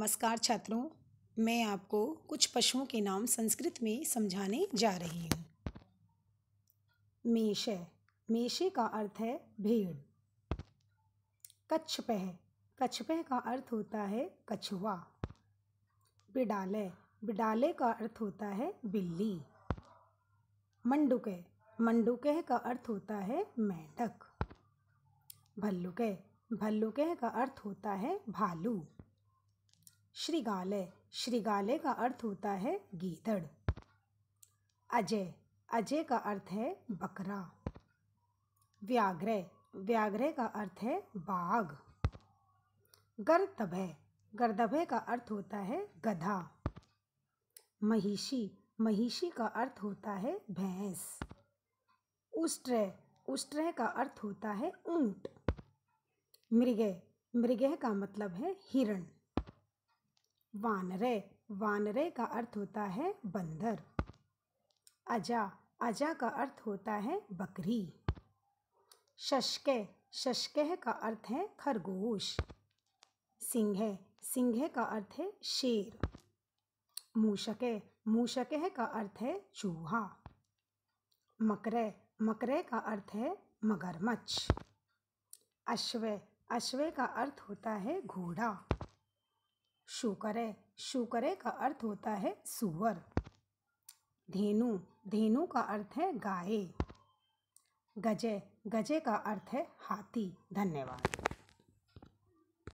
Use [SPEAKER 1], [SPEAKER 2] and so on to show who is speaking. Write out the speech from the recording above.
[SPEAKER 1] नमस्कार छात्रों मैं आपको कुछ पशुओं के नाम संस्कृत में समझाने जा रही हूँ मेषय मेषे का अर्थ है भेड़ कच्छपह कच्छपह का अर्थ होता है कछुआ बिडालय बिडालय का अर्थ होता है बिल्ली मंडुकह मंडुकह का अर्थ होता है मेंढक भल्लुकह भल्लुकह का अर्थ होता है भालू श्रीगालय श्रीगालय का अर्थ होता है गीदड़ अजय अजय का अर्थ है बकरा व्याघ्र व्याघ्र का अर्थ है बाघ गर्दभय गर्दभय का अर्थ होता है गधा महिषी महिषी का अर्थ होता है भैंस उष्ट्र उष्ट्र का अर्थ होता है ऊंट मृगय मृगय का मतलब है हिरण वानरे वानरे का अर्थ होता है बंदर अजा अजा का अर्थ होता है बकरी शशके शशके का अर्थ है खरगोश सिंह सिंह का अर्थ है शेर मूशके मूषके का अर्थ है चूहा मकर मकर का अर्थ है मगरमच्छ अश्व अश्व का अर्थ होता है घोड़ा शुकरे शुकरे का अर्थ होता है सुअर धेनु धेनु का अर्थ है गाय गजे गजे का अर्थ है हाथी धन्यवाद